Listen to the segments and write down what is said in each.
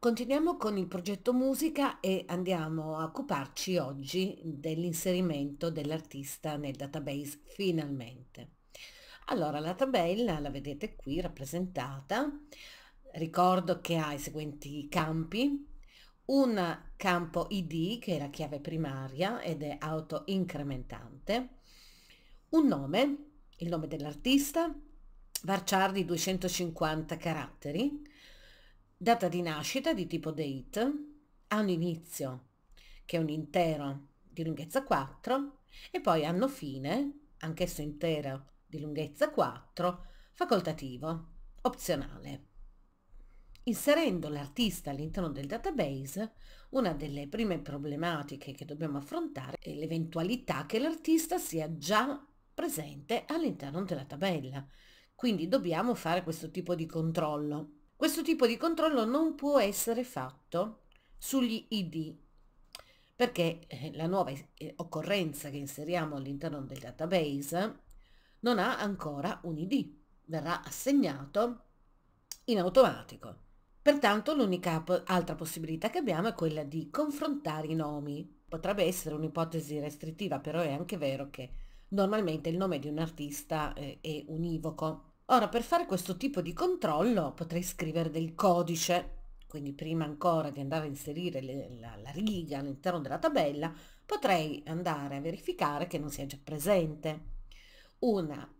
Continuiamo con il progetto musica e andiamo a occuparci oggi dell'inserimento dell'artista nel database finalmente. Allora la tabella la vedete qui rappresentata, ricordo che ha i seguenti campi, un campo id che è la chiave primaria ed è autoincrementante, un nome, il nome dell'artista, varciardi 250 caratteri, Data di nascita di tipo date, anno inizio che è un intero di lunghezza 4 e poi anno fine, anch'esso intero di lunghezza 4, facoltativo, opzionale. Inserendo l'artista all'interno del database, una delle prime problematiche che dobbiamo affrontare è l'eventualità che l'artista sia già presente all'interno della tabella. Quindi dobbiamo fare questo tipo di controllo questo tipo di controllo non può essere fatto sugli ID perché eh, la nuova eh, occorrenza che inseriamo all'interno del database non ha ancora un ID, verrà assegnato in automatico. Pertanto l'unica altra possibilità che abbiamo è quella di confrontare i nomi. Potrebbe essere un'ipotesi restrittiva, però è anche vero che normalmente il nome di un artista eh, è univoco Ora per fare questo tipo di controllo potrei scrivere del codice, quindi prima ancora di andare a inserire le, la, la riga all'interno della tabella, potrei andare a verificare che non sia già presente una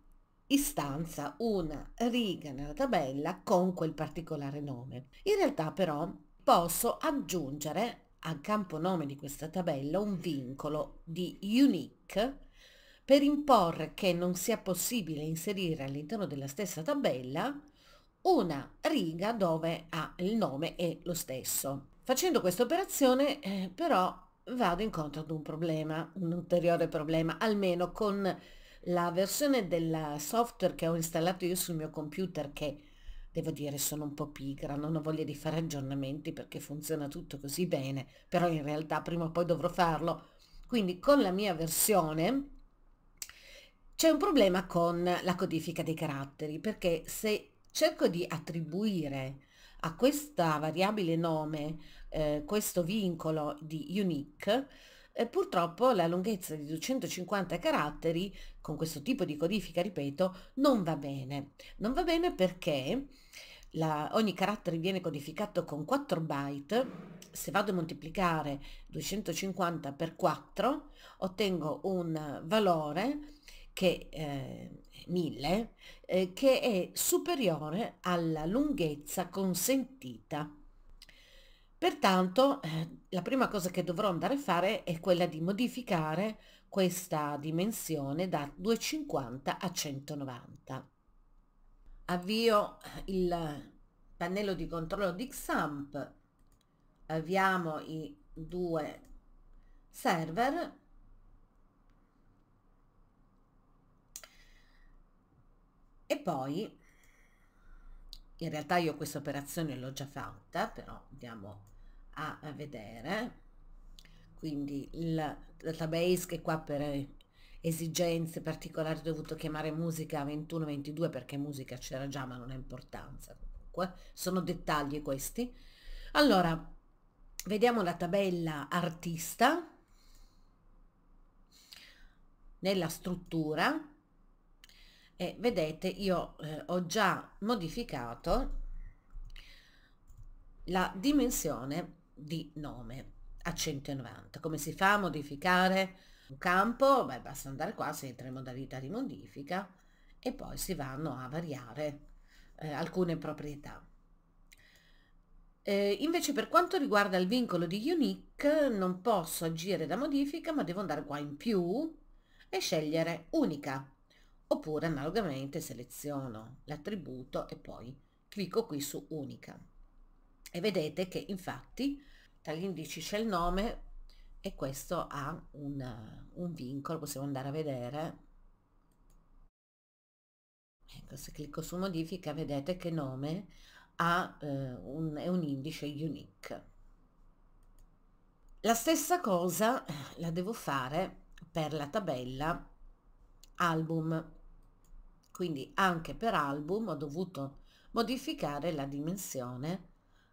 istanza, una riga nella tabella con quel particolare nome. In realtà però posso aggiungere al campo nome di questa tabella un vincolo di unique per imporre che non sia possibile inserire all'interno della stessa tabella una riga dove ha il nome è lo stesso. Facendo questa operazione eh, però vado incontro ad un problema, un ulteriore problema, almeno con la versione del software che ho installato io sul mio computer che devo dire sono un po' pigra, non ho voglia di fare aggiornamenti perché funziona tutto così bene, però in realtà prima o poi dovrò farlo. Quindi con la mia versione c'è un problema con la codifica dei caratteri perché se cerco di attribuire a questa variabile nome eh, questo vincolo di unique, eh, purtroppo la lunghezza di 250 caratteri con questo tipo di codifica, ripeto, non va bene. Non va bene perché la, ogni carattere viene codificato con 4 byte, se vado a moltiplicare 250 per 4 ottengo un valore che eh, 1000, eh, che è superiore alla lunghezza consentita. Pertanto eh, la prima cosa che dovrò andare a fare è quella di modificare questa dimensione da 250 a 190. Avvio eh, il pannello di controllo di XAMPP, avviamo i due server e poi in realtà io questa operazione l'ho già fatta però andiamo a, a vedere quindi il database che qua per esigenze particolari ho dovuto chiamare musica 21-22 perché musica c'era già ma non ha importanza comunque sono dettagli questi allora vediamo la tabella artista nella struttura e vedete io eh, ho già modificato la dimensione di nome a 190 come si fa a modificare un campo beh basta andare qua si entra in modalità di modifica e poi si vanno a variare eh, alcune proprietà eh, invece per quanto riguarda il vincolo di unique non posso agire da modifica ma devo andare qua in più e scegliere unica oppure analogamente seleziono l'attributo e poi clicco qui su unica e vedete che infatti tra gli indici c'è il nome e questo ha un, un vincolo possiamo andare a vedere ecco se clicco su modifica vedete che nome ha, eh, un, è un indice unique la stessa cosa eh, la devo fare per la tabella album quindi anche per album ho dovuto modificare la dimensione,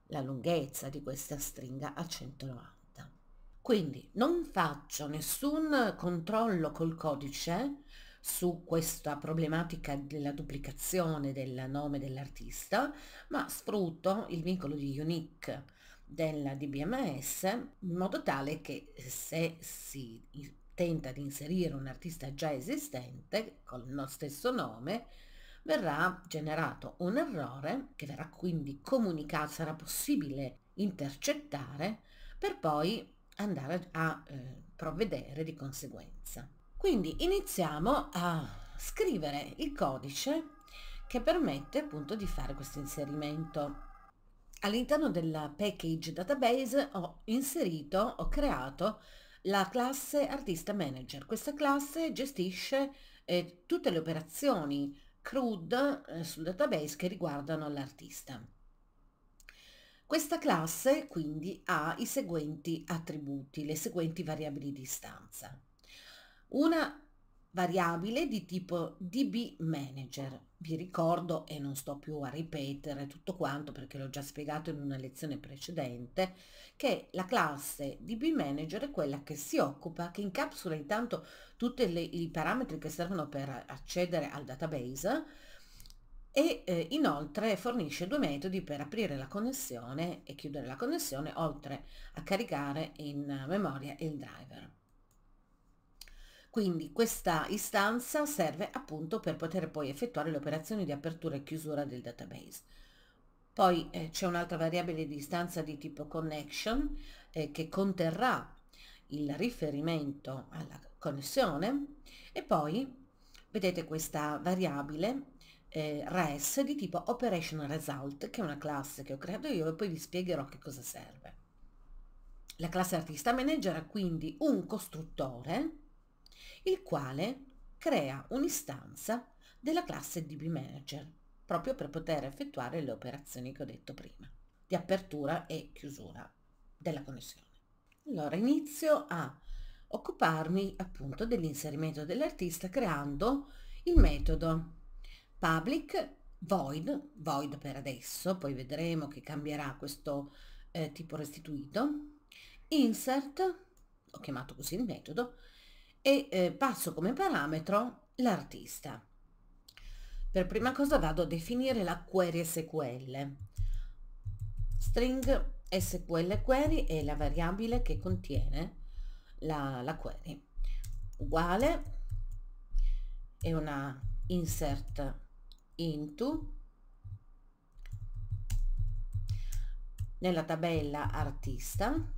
la lunghezza di questa stringa a 190. Quindi non faccio nessun controllo col codice su questa problematica della duplicazione del nome dell'artista, ma sfrutto il vincolo di unique della DBMS in modo tale che se si tenta di inserire un artista già esistente con lo stesso nome, verrà generato un errore che verrà quindi comunicato, sarà possibile intercettare per poi andare a eh, provvedere di conseguenza. Quindi iniziamo a scrivere il codice che permette appunto di fare questo inserimento. All'interno della package database ho inserito, ho creato la classe artista manager. Questa classe gestisce eh, tutte le operazioni CRUD eh, sul database che riguardano l'artista. Questa classe quindi ha i seguenti attributi, le seguenti variabili di istanza. Una variabile di tipo DB manager. Vi ricordo e non sto più a ripetere tutto quanto perché l'ho già spiegato in una lezione precedente, che la classe DB manager è quella che si occupa, che incapsula intanto tutti i parametri che servono per accedere al database e eh, inoltre fornisce due metodi per aprire la connessione e chiudere la connessione, oltre a caricare in memoria il driver. Quindi questa istanza serve appunto per poter poi effettuare le operazioni di apertura e chiusura del database. Poi eh, c'è un'altra variabile di istanza di tipo connection eh, che conterrà il riferimento alla connessione e poi vedete questa variabile eh, res di tipo operation result che è una classe che ho creato io e poi vi spiegherò che cosa serve. La classe artista manager ha quindi un costruttore il quale crea un'istanza della classe DB Manager proprio per poter effettuare le operazioni che ho detto prima, di apertura e chiusura della connessione. Allora inizio a occuparmi appunto dell'inserimento dell'artista creando il metodo public void, void per adesso, poi vedremo che cambierà questo eh, tipo restituito, insert, ho chiamato così il metodo, e eh, passo come parametro l'artista. Per prima cosa vado a definire la query SQL. String SQL query è la variabile che contiene la, la query. Uguale è una insert into nella tabella artista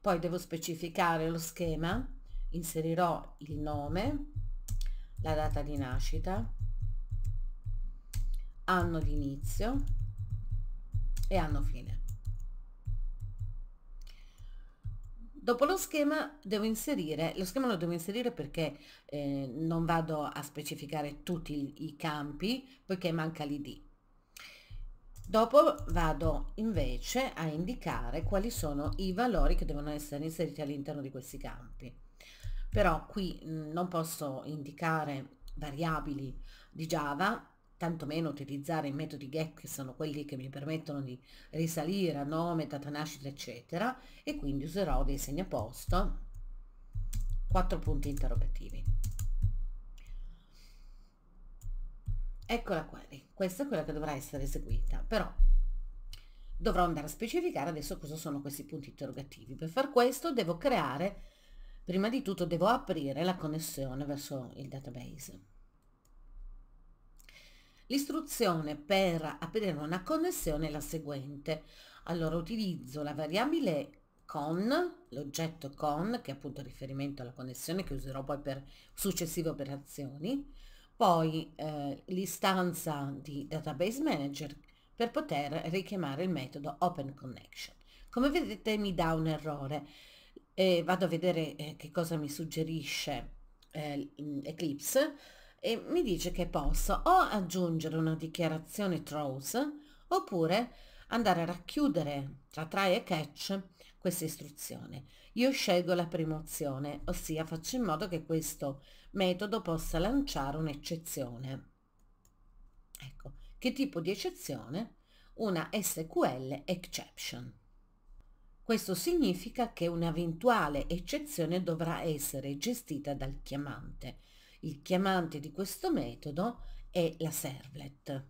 poi devo specificare lo schema, inserirò il nome, la data di nascita, anno di inizio e anno fine. Dopo lo schema devo inserire, lo schema lo devo inserire perché eh, non vado a specificare tutti i campi poiché manca l'id. Dopo vado invece a indicare quali sono i valori che devono essere inseriti all'interno di questi campi. Però qui mm, non posso indicare variabili di Java, tantomeno utilizzare i metodi get che sono quelli che mi permettono di risalire a nome, data nascita, eccetera, e quindi userò dei segni a posto, quattro punti interrogativi. eccola qua eh, questa è quella che dovrà essere eseguita però dovrò andare a specificare adesso cosa sono questi punti interrogativi per far questo devo creare prima di tutto devo aprire la connessione verso il database l'istruzione per aprire una connessione è la seguente allora utilizzo la variabile con l'oggetto con che è appunto riferimento alla connessione che userò poi per successive operazioni poi eh, l'istanza di Database Manager per poter richiamare il metodo Open Connection. Come vedete mi dà un errore e vado a vedere eh, che cosa mi suggerisce eh, Eclipse e mi dice che posso o aggiungere una dichiarazione throws oppure andare a racchiudere tra try e catch questa istruzione. Io scelgo la prima opzione, ossia faccio in modo che questo metodo possa lanciare un'eccezione. Ecco, che tipo di eccezione? Una SQL exception. Questo significa che un'eventuale eccezione dovrà essere gestita dal chiamante. Il chiamante di questo metodo è la servlet.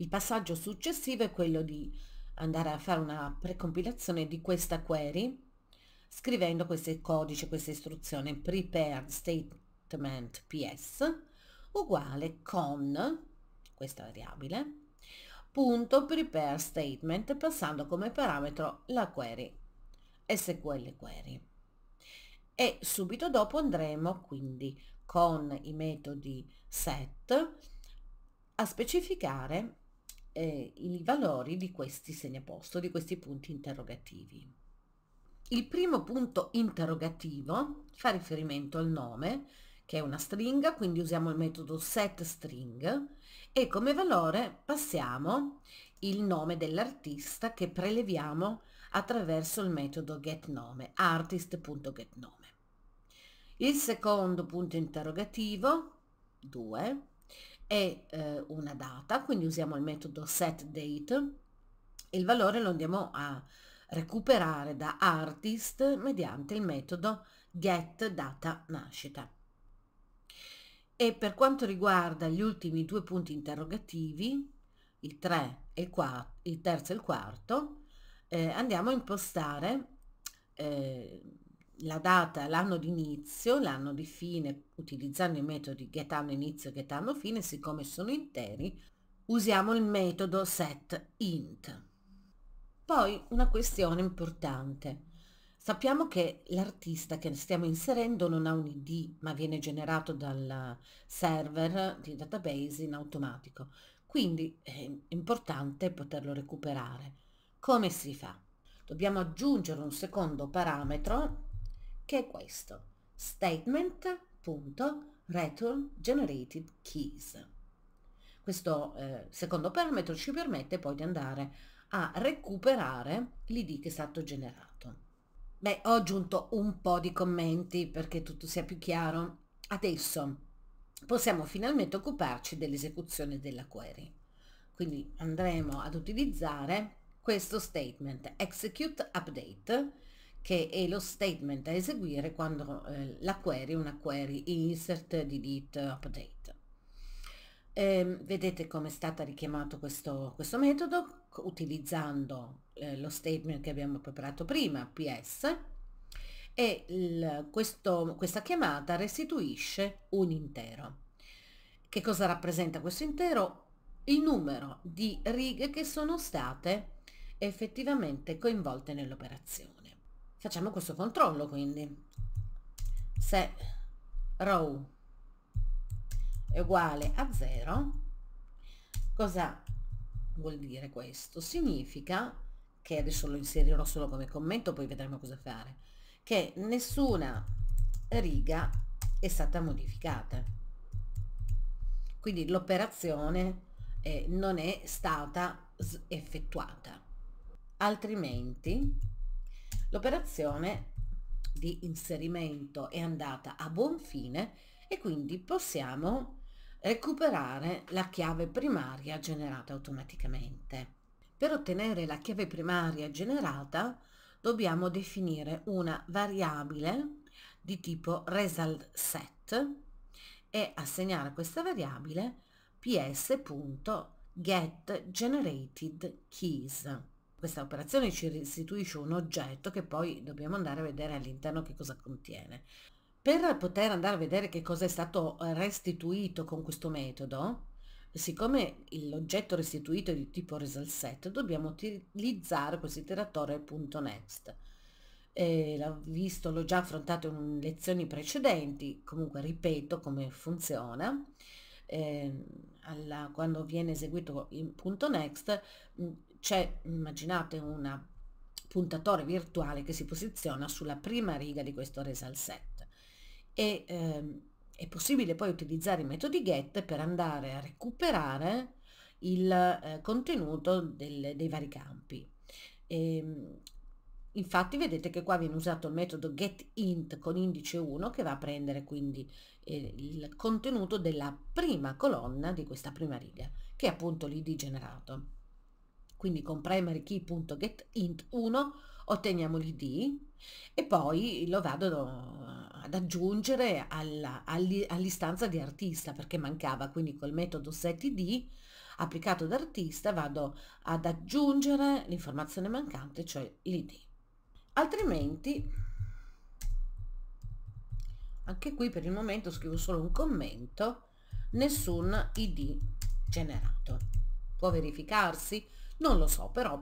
Il passaggio successivo è quello di andare a fare una precompilazione di questa query scrivendo questo codice, questa istruzione prepared statement ps uguale con questa variabile punto prepare statement passando come parametro la query SQL query e subito dopo andremo quindi con i metodi set a specificare eh, i valori di questi segnaposto, di questi punti interrogativi. Il primo punto interrogativo fa riferimento al nome, che è una stringa, quindi usiamo il metodo setString e come valore passiamo il nome dell'artista che preleviamo attraverso il metodo getNome, artist.getNome. Il secondo punto interrogativo, 2, è eh, una data, quindi usiamo il metodo setDate, il valore lo andiamo a recuperare da artist mediante il metodo get data nascita. E per quanto riguarda gli ultimi due punti interrogativi, il, 3 e il, quarto, il terzo e il quarto, eh, andiamo a impostare eh, la data, l'anno di inizio, l'anno di fine, utilizzando i metodi getAnno inizio e getAnno fine, siccome sono interi, usiamo il metodo setInt. Poi una questione importante. Sappiamo che l'artista che stiamo inserendo non ha un ID, ma viene generato dal server di database in automatico. Quindi è importante poterlo recuperare. Come si fa? Dobbiamo aggiungere un secondo parametro che è questo, statement.return generated keys. Questo eh, secondo parametro ci permette poi di andare a a recuperare l'ID che è stato generato. Beh, ho aggiunto un po' di commenti perché tutto sia più chiaro. Adesso possiamo finalmente occuparci dell'esecuzione della query. Quindi andremo ad utilizzare questo statement execute update che è lo statement a eseguire quando eh, la query è una query insert delete update. Eh, vedete come è stato richiamato questo, questo metodo utilizzando eh, lo statement che abbiamo preparato prima, PS, e il, questo, questa chiamata restituisce un intero. Che cosa rappresenta questo intero? Il numero di righe che sono state effettivamente coinvolte nell'operazione. Facciamo questo controllo quindi. Se row è uguale a 0 cosa vuol dire questo? significa che adesso lo inserirò solo come commento poi vedremo cosa fare che nessuna riga è stata modificata quindi l'operazione eh, non è stata effettuata altrimenti l'operazione di inserimento è andata a buon fine e quindi possiamo recuperare la chiave primaria generata automaticamente. Per ottenere la chiave primaria generata dobbiamo definire una variabile di tipo result set e assegnare a questa variabile ps.getGeneratedKeys. Questa operazione ci restituisce un oggetto che poi dobbiamo andare a vedere all'interno che cosa contiene. Per poter andare a vedere che cosa è stato eh, restituito con questo metodo, siccome l'oggetto restituito è di tipo result set, dobbiamo utilizzare questo iteratore.next. l'ho visto, l'ho già affrontato in lezioni precedenti, comunque ripeto come funziona. Eh, alla, quando viene eseguito il punto next mm, c'è, immaginate, un puntatore virtuale che si posiziona sulla prima riga di questo result set e ehm, è possibile poi utilizzare i metodi get per andare a recuperare il eh, contenuto del, dei vari campi. E, ehm, infatti vedete che qua viene usato il metodo getInt con indice 1 che va a prendere quindi eh, il contenuto della prima colonna di questa prima riga, che è appunto l'id generato. Quindi con primary key.getInt1 otteniamo l'id e poi lo vado ad aggiungere all'istanza di artista perché mancava, quindi col metodo setId applicato ad artista vado ad aggiungere l'informazione mancante, cioè l'id. Altrimenti, anche qui per il momento scrivo solo un commento, nessun id generato. Può verificarsi? Non lo so, però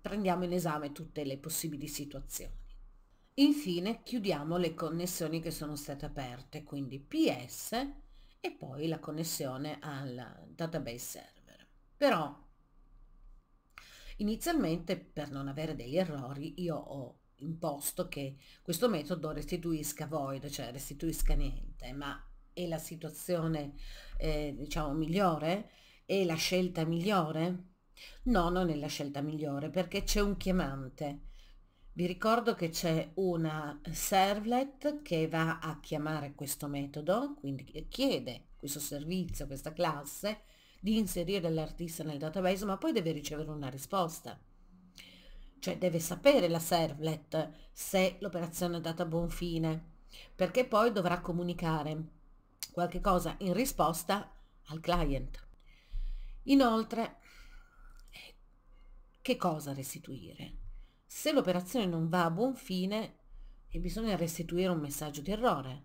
prendiamo in esame tutte le possibili situazioni. Infine chiudiamo le connessioni che sono state aperte, quindi PS e poi la connessione al database server. Però inizialmente per non avere degli errori io ho imposto che questo metodo restituisca void, cioè restituisca niente, ma è la situazione eh, diciamo migliore? È la scelta migliore? No, non è la scelta migliore perché c'è un chiamante. Vi ricordo che c'è una servlet che va a chiamare questo metodo, quindi chiede questo servizio, questa classe, di inserire l'artista nel database, ma poi deve ricevere una risposta. Cioè deve sapere la servlet se l'operazione è andata a buon fine, perché poi dovrà comunicare qualche cosa in risposta al client. Inoltre che cosa restituire? Se l'operazione non va a buon fine, bisogna restituire un messaggio di errore.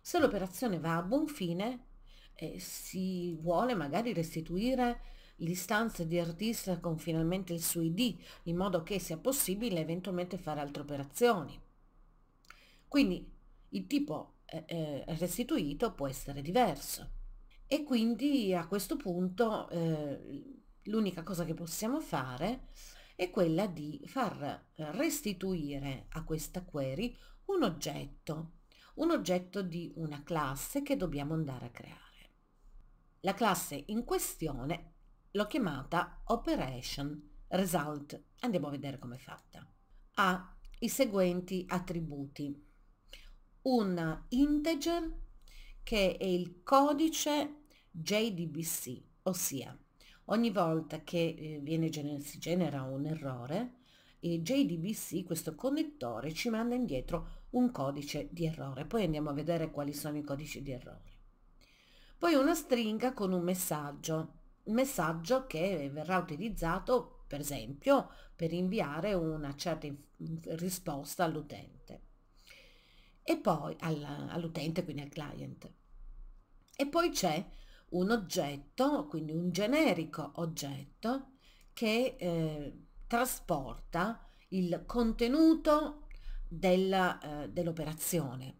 Se l'operazione va a buon fine, eh, si vuole magari restituire l'istanza di artista con finalmente il suo ID, in modo che sia possibile eventualmente fare altre operazioni. Quindi il tipo eh, eh restituito può essere diverso. E quindi a questo punto eh, l'unica cosa che possiamo fare è quella di far eh, restituire a questa query un oggetto, un oggetto di una classe che dobbiamo andare a creare. La classe in questione l'ho chiamata Operation Result. Andiamo a vedere com'è fatta. Ha i seguenti attributi. Un integer che è il codice JDBC, ossia Ogni volta che eh, viene, si genera un errore, eh, JDBC, questo connettore, ci manda indietro un codice di errore. Poi andiamo a vedere quali sono i codici di errore. Poi una stringa con un messaggio, un messaggio che verrà utilizzato per esempio per inviare una certa risposta all'utente e poi all'utente, quindi al client. E poi c'è un oggetto, quindi un generico oggetto che eh, trasporta il contenuto della, eh, dell'operazione.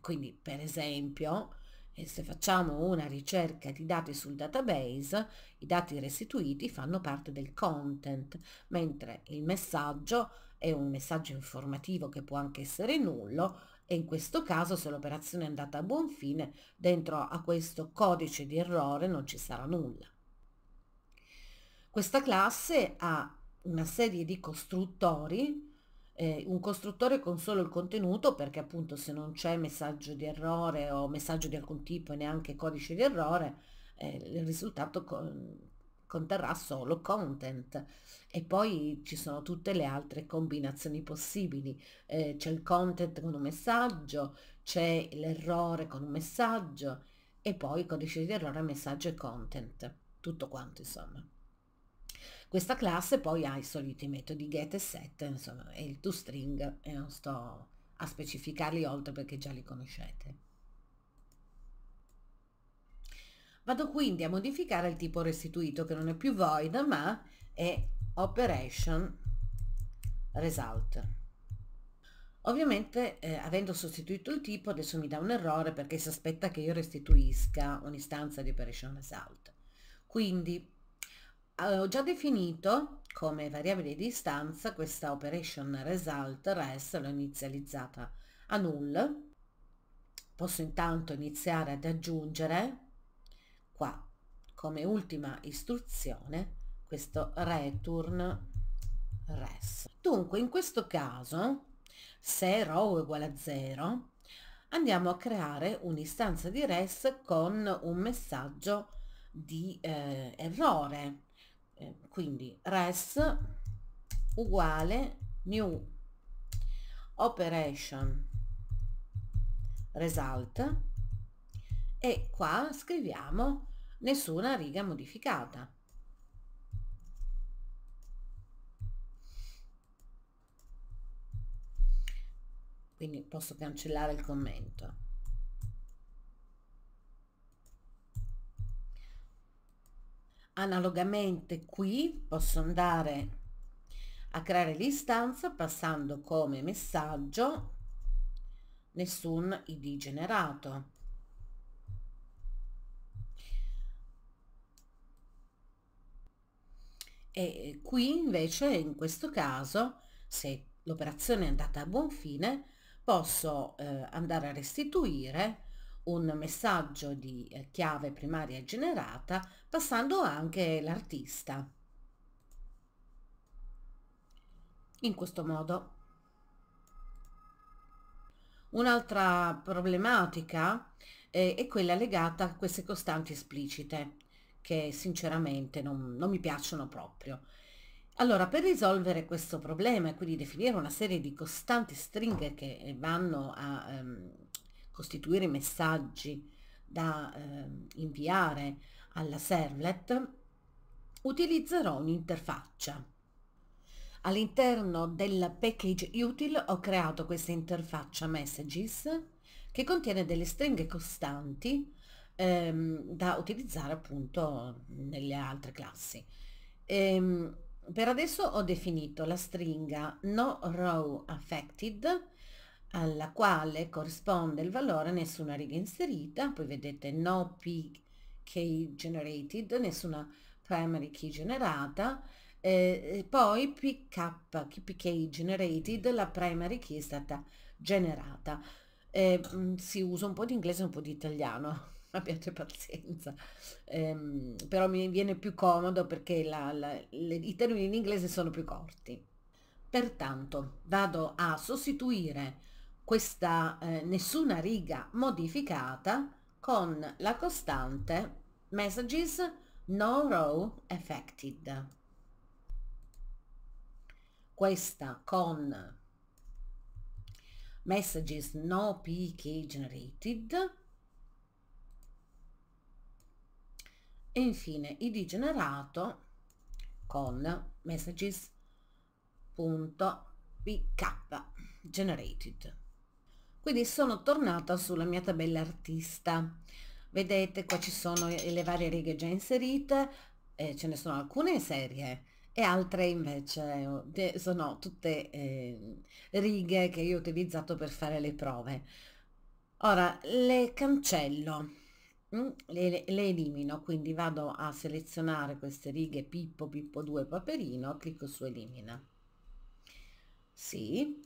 quindi per esempio eh, se facciamo una ricerca di dati sul database, i dati restituiti fanno parte del content, mentre il messaggio è un messaggio informativo che può anche essere nullo, e in questo caso se l'operazione è andata a buon fine dentro a questo codice di errore non ci sarà nulla. Questa classe ha una serie di costruttori, eh, un costruttore con solo il contenuto perché appunto se non c'è messaggio di errore o messaggio di alcun tipo e neanche codice di errore eh, il risultato conterrà solo content e poi ci sono tutte le altre combinazioni possibili eh, c'è il content con un messaggio c'è l'errore con un messaggio e poi codice di errore messaggio e content tutto quanto insomma questa classe poi ha i soliti metodi get e set insomma e il toString e eh, non sto a specificarli oltre perché già li conoscete Vado quindi a modificare il tipo restituito che non è più void ma è operation result. Ovviamente eh, avendo sostituito il tipo adesso mi dà un errore perché si aspetta che io restituisca un'istanza di operation result. Quindi eh, ho già definito come variabile di istanza questa operation result res l'ho inizializzata a null. Posso intanto iniziare ad aggiungere qua come ultima istruzione questo return res. Dunque in questo caso se row è uguale a 0 andiamo a creare un'istanza di res con un messaggio di eh, errore eh, quindi res uguale new operation result e qua scriviamo nessuna riga modificata. Quindi posso cancellare il commento. Analogamente qui posso andare a creare l'istanza passando come messaggio nessun id generato E eh, qui invece, in questo caso, se l'operazione è andata a buon fine, posso eh, andare a restituire un messaggio di eh, chiave primaria generata passando anche l'artista. In questo modo. Un'altra problematica eh, è quella legata a queste costanti esplicite che sinceramente non, non mi piacciono proprio. Allora, per risolvere questo problema e quindi definire una serie di costanti stringhe che vanno a ehm, costituire messaggi da ehm, inviare alla servlet, utilizzerò un'interfaccia. All'interno del package util ho creato questa interfaccia messages che contiene delle stringhe costanti ehm, da utilizzare appunto nelle altre classi. Ehm, per adesso ho definito la stringa no row affected alla quale corrisponde il valore nessuna riga inserita, poi vedete no pkey generated, nessuna primary key generata, eh, poi pk, pk generated, la primary key è stata generata. Eh, si usa un po' di inglese e un po' di italiano, abbiate pazienza, ehm, però mi viene più comodo perché la, la, le, i termini in inglese sono più corti. Pertanto vado a sostituire questa eh, nessuna riga modificata con la costante messages no row affected. Questa con messages no PK generated e infine id generato con messages.pk generated quindi sono tornata sulla mia tabella artista vedete qua ci sono le varie righe già inserite eh, ce ne sono alcune serie e altre invece sono tutte eh, righe che io ho utilizzato per fare le prove ora le cancello Mm, le, le, elimino, quindi vado a selezionare queste righe Pippo, Pippo 2, Paperino, clicco su elimina. Sì.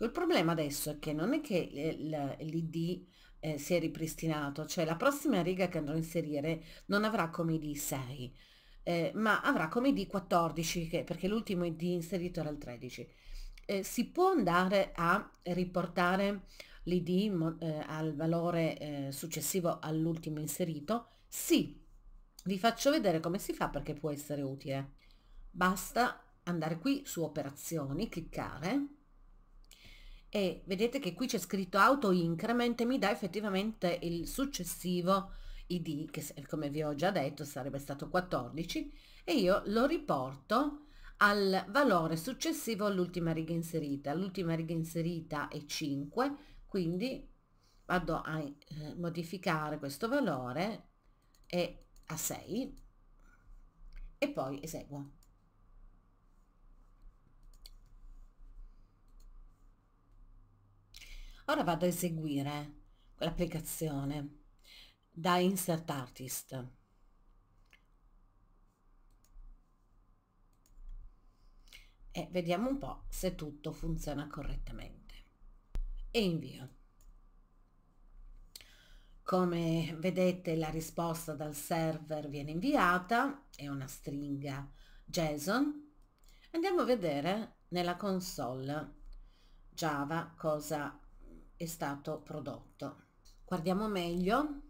Il problema adesso è che non è che eh, l'id eh, si è ripristinato, cioè la prossima riga che andrò a inserire non avrà come id 6, eh, ma avrà come id 14, che, perché l'ultimo id inserito era il 13. Eh, si può andare a riportare l'id eh, al valore eh, successivo all'ultimo inserito? Sì, vi faccio vedere come si fa perché può essere utile. Basta andare qui su operazioni, cliccare e vedete che qui c'è scritto auto increment e mi dà effettivamente il successivo id che come vi ho già detto sarebbe stato 14 e io lo riporto al valore successivo all'ultima riga inserita. L'ultima riga inserita è 5, quindi vado a eh, modificare questo valore e a 6 e poi eseguo ora vado a eseguire l'applicazione da insert artist e vediamo un po' se tutto funziona correttamente e invio. Come vedete la risposta dal server viene inviata, è una stringa JSON. Andiamo a vedere nella console Java cosa è stato prodotto. Guardiamo meglio.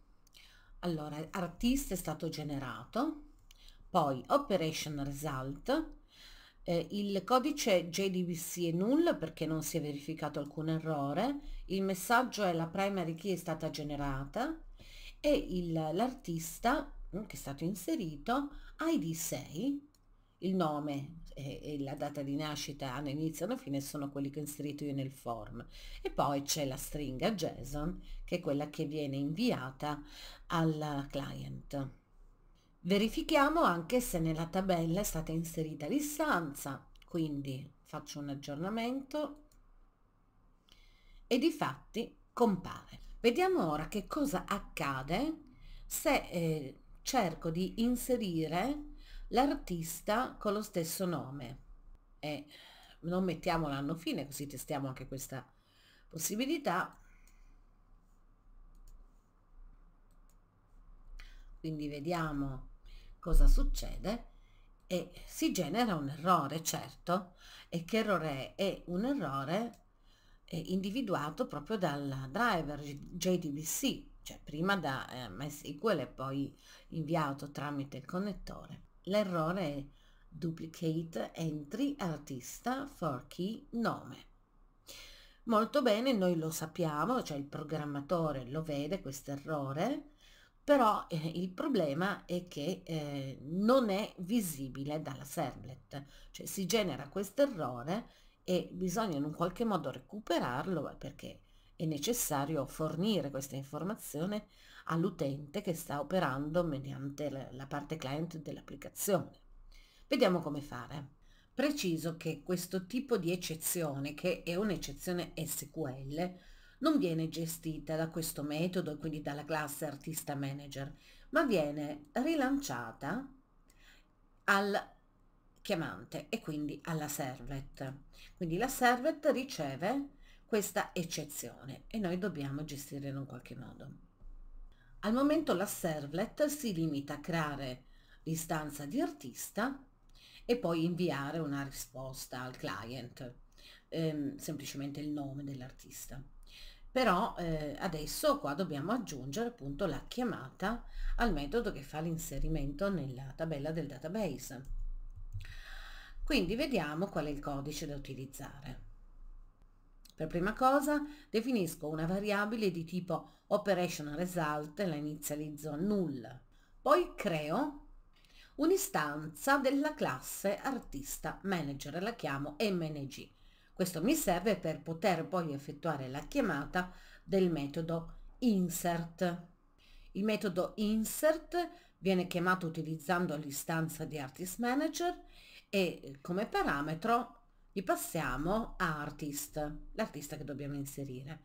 Allora, artist è stato generato, poi operation result, eh, il codice JDBC è null perché non si è verificato alcun errore, il messaggio è la primary key è stata generata e l'artista mm, che è stato inserito ID 6, il nome e, e la data di nascita hanno inizio e hanno fine sono quelli che ho inserito io nel form e poi c'è la stringa JSON che è quella che viene inviata al client. Verifichiamo anche se nella tabella è stata inserita l'istanza, quindi faccio un aggiornamento e di fatti compare. Vediamo ora che cosa accade se eh, cerco di inserire l'artista con lo stesso nome e non mettiamo l'anno fine così testiamo anche questa possibilità quindi vediamo cosa succede e si genera un errore certo e che errore è? è un errore eh, individuato proprio dal driver JDBC cioè prima da eh, MySQL e poi inviato tramite il connettore l'errore è duplicate entry artista for key nome molto bene noi lo sappiamo cioè il programmatore lo vede questo errore però eh, il problema è che eh, non è visibile dalla servlet, cioè si genera questo errore e bisogna in un qualche modo recuperarlo eh, perché è necessario fornire questa informazione all'utente che sta operando mediante la, la parte client dell'applicazione. Vediamo come fare. Preciso che questo tipo di eccezione, che è un'eccezione SQL, non viene gestita da questo metodo, quindi dalla classe artista manager, ma viene rilanciata al chiamante e quindi alla servlet. Quindi la servlet riceve questa eccezione e noi dobbiamo gestirla in un qualche modo. Al momento la servlet si limita a creare l'istanza di artista e poi inviare una risposta al client, ehm, semplicemente il nome dell'artista però eh, adesso qua dobbiamo aggiungere appunto la chiamata al metodo che fa l'inserimento nella tabella del database. Quindi vediamo qual è il codice da utilizzare. Per prima cosa definisco una variabile di tipo operational result e la inizializzo null. Poi creo un'istanza della classe artista manager e la chiamo mng questo mi serve per poter poi effettuare la chiamata del metodo insert. Il metodo insert viene chiamato utilizzando l'istanza di Artist Manager e eh, come parametro gli passiamo a artist, l'artista che dobbiamo inserire.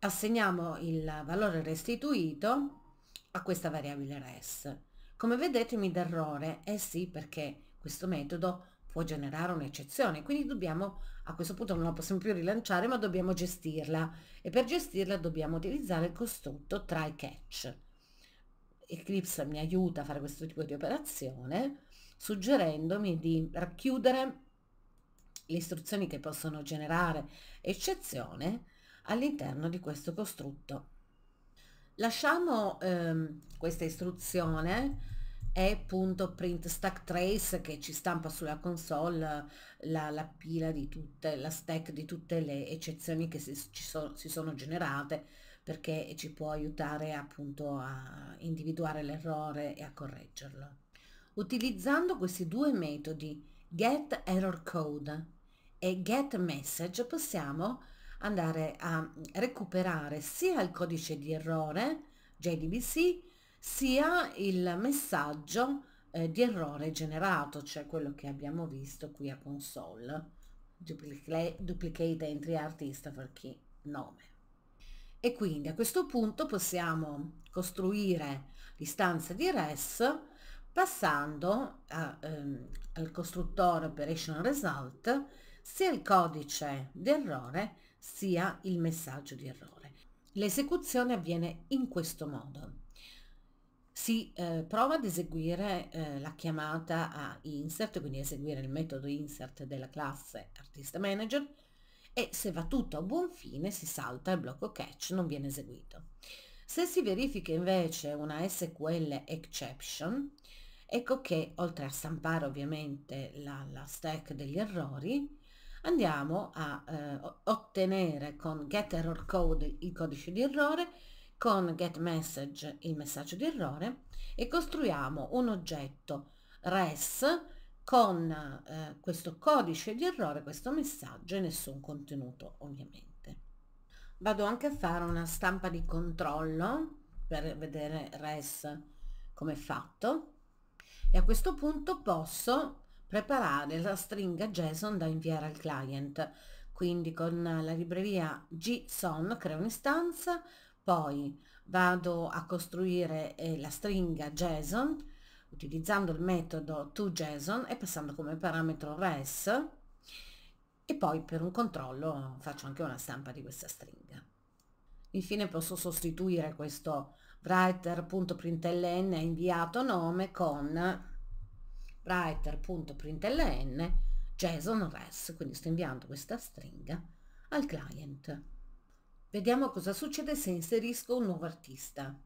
Assegniamo il valore restituito a questa variabile res. Come vedete mi dà errore, eh sì perché questo metodo può generare un'eccezione, quindi dobbiamo, a questo punto non la possiamo più rilanciare, ma dobbiamo gestirla e per gestirla dobbiamo utilizzare il costrutto try catch. Eclipse mi aiuta a fare questo tipo di operazione suggerendomi di racchiudere le istruzioni che possono generare eccezione all'interno di questo costrutto. Lasciamo ehm, questa istruzione e.printStackTrace che ci stampa sulla console la, la, pila di tutte, la stack di tutte le eccezioni che si, so, si sono generate perché ci può aiutare appunto a individuare l'errore e a correggerlo. Utilizzando questi due metodi, getErrorCode e getMessage, possiamo andare a recuperare sia il codice di errore JDBC sia il messaggio eh, di errore generato, cioè quello che abbiamo visto qui a console, duplicate, entry artist for key nome. E quindi a questo punto possiamo costruire l'istanza di RES passando a, ehm, al costruttore operation result sia il codice di errore sia il messaggio di errore. L'esecuzione avviene in questo modo si eh, prova ad eseguire eh, la chiamata a insert, quindi eseguire il metodo insert della classe artista manager e se va tutto a buon fine si salta il blocco catch, non viene eseguito. Se si verifica invece una SQL exception, ecco che oltre a stampare ovviamente la, la stack degli errori, andiamo a eh, ottenere con getErrorCode il codice di errore con getMessage il messaggio di errore e costruiamo un oggetto res con eh, questo codice di errore, questo messaggio e nessun contenuto ovviamente. Vado anche a fare una stampa di controllo per vedere res come è fatto e a questo punto posso preparare la stringa JSON da inviare al client. Quindi con la libreria JSON creo un'istanza, poi vado a costruire eh, la stringa JSON utilizzando il metodo toJSON e passando come parametro res e poi per un controllo faccio anche una stampa di questa stringa. Infine posso sostituire questo writer.println inviato nome con writer.println JSON res, quindi sto inviando questa stringa al client. Vediamo cosa succede se inserisco un nuovo artista.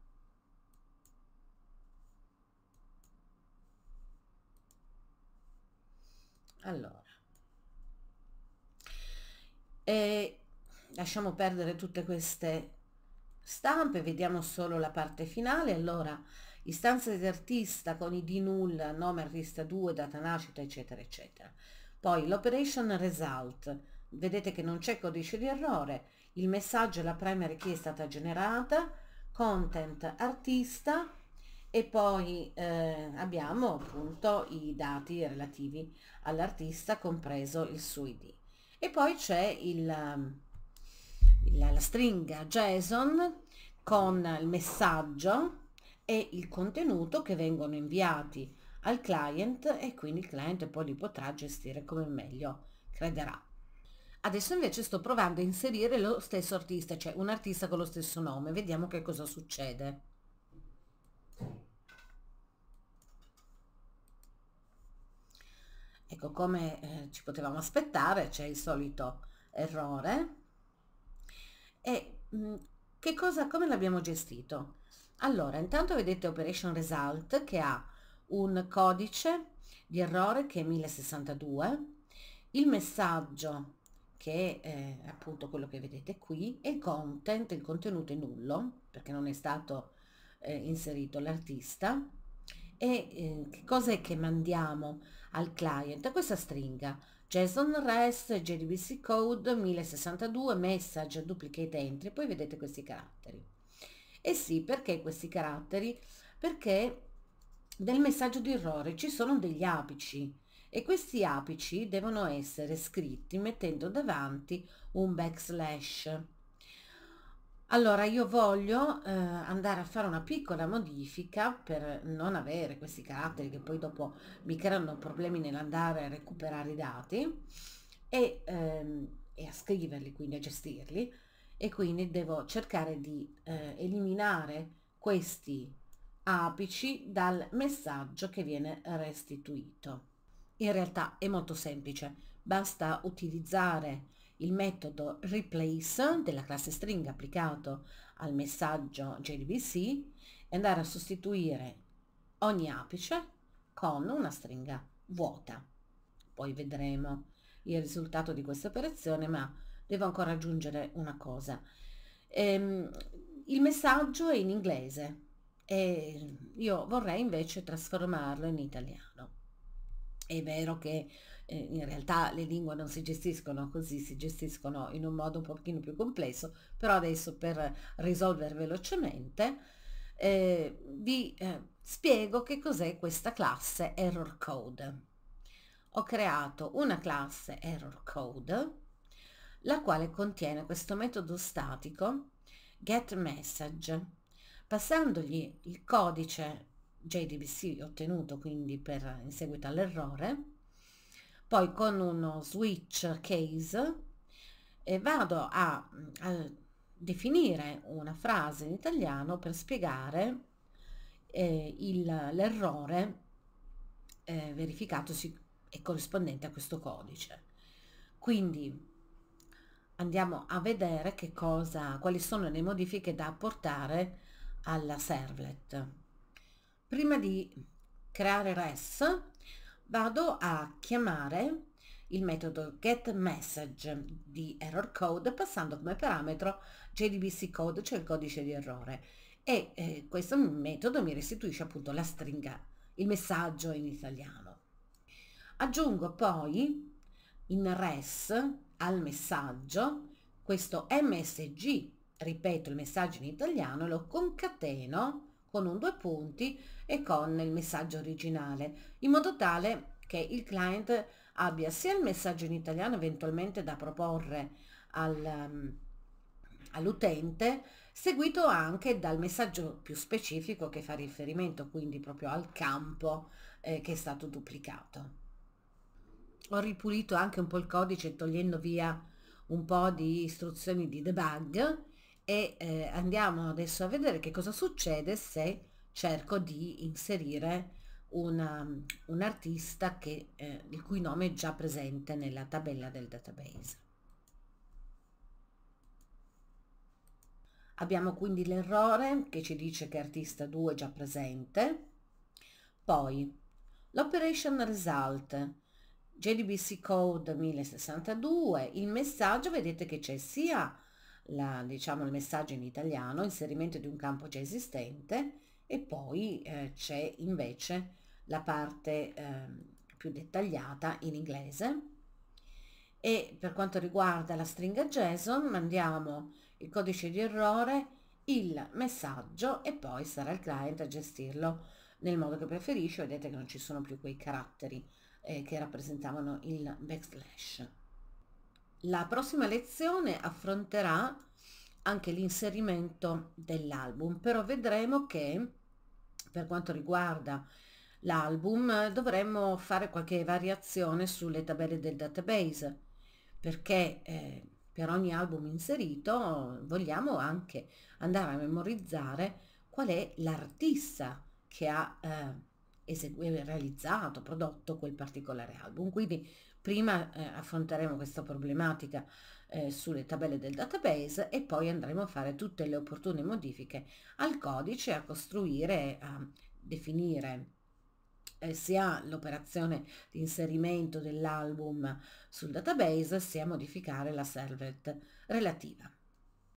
Allora, e lasciamo perdere tutte queste stampe, vediamo solo la parte finale. Allora, istanza di artista con id null, nome artista 2, data nascita, eccetera, eccetera. Poi l'operation result, vedete che non c'è codice di errore, il messaggio e la premia richiesta è stata generata, content artista e poi eh, abbiamo appunto i dati relativi all'artista compreso il suo ID. E poi c'è il, il, la stringa JSON con il messaggio e il contenuto che vengono inviati al client e quindi il client poi li potrà gestire come meglio crederà. Adesso invece sto provando a inserire lo stesso artista, cioè un artista con lo stesso nome. Vediamo che cosa succede. Ecco, come eh, ci potevamo aspettare, c'è il solito errore. E mh, mm, che cosa, come l'abbiamo gestito? Allora, intanto vedete Operation Result che ha un codice di errore che è 1062, il messaggio che è appunto quello che vedete qui, e il content, il contenuto è nullo, perché non è stato eh, inserito l'artista, e eh, che cos'è che mandiamo al client? Questa stringa, JSON REST, JDBC code, 1062, message, duplicate entry, poi vedete questi caratteri. E eh sì, perché questi caratteri? Perché nel messaggio di errore ci sono degli apici, e questi apici devono essere scritti mettendo davanti un backslash. Allora io voglio eh, andare a fare una piccola modifica per non avere questi caratteri che poi dopo mi creano problemi nell'andare a recuperare i dati e, ehm, e a scriverli, quindi a gestirli e quindi devo cercare di eh, eliminare questi apici dal messaggio che viene restituito. In realtà è molto semplice, basta utilizzare il metodo replace della classe string applicato al messaggio JDBC e andare a sostituire ogni apice con una stringa vuota. Poi vedremo il risultato di questa operazione, ma devo ancora aggiungere una cosa. Ehm, il messaggio è in inglese e io vorrei invece trasformarlo in italiano. È vero che eh, in realtà le lingue non si gestiscono così, si gestiscono in un modo un pochino più complesso, però adesso per risolvere velocemente eh, vi eh, spiego che cos'è questa classe Error Code. Ho creato una classe Error Code, la quale contiene questo metodo statico getMessage, passandogli il codice JDBC ottenuto quindi per, in seguito all'errore, poi con uno switch case eh, vado a, a, definire una frase in italiano per spiegare eh, l'errore eh, verificato e corrispondente a questo codice. Quindi andiamo a vedere cosa, quali sono le modifiche da apportare alla servlet prima di creare res vado a chiamare il metodo getMessage di error code passando come parametro JDBC code, cioè il codice di errore e eh, questo metodo mi restituisce appunto la stringa, il messaggio in italiano. Aggiungo poi in res al messaggio questo msg, ripeto il messaggio in italiano, lo concateno con un due punti e con il messaggio originale, in modo tale che il client abbia sia il messaggio in italiano eventualmente da proporre al, mm, all'utente, seguito anche dal messaggio più specifico che fa riferimento quindi proprio al campo eh, che è stato duplicato. Ho ripulito anche un po' il codice togliendo via un po' di istruzioni di debug e eh, andiamo adesso a vedere che cosa succede se cerco di inserire una, un artista che, eh, il cui nome è già presente nella tabella del database. Abbiamo quindi l'errore che ci dice che artista 2 è già presente, poi l'operation result JDBC code 1062, il messaggio vedete che c'è sia la, diciamo, il messaggio in italiano, inserimento di un campo già esistente e poi eh, c'è invece la parte eh, più dettagliata in inglese. E per quanto riguarda la stringa JSON mandiamo il codice di errore, il messaggio e poi sarà il client a gestirlo nel modo che preferisce. Vedete che non ci sono più quei caratteri eh, che rappresentavano il backslash. La prossima lezione affronterà anche l'inserimento dell'album, però vedremo che per quanto riguarda l'album dovremmo fare qualche variazione sulle tabelle del database perché eh, per ogni album inserito vogliamo anche andare a memorizzare qual è l'artista che ha eh, eseguito, realizzato, prodotto quel particolare album. Quindi Prima eh, affronteremo questa problematica eh, sulle tabelle del database e poi andremo a fare tutte le opportune modifiche al codice, a costruire, a definire eh, sia l'operazione di inserimento dell'album sul database sia modificare la servlet relativa.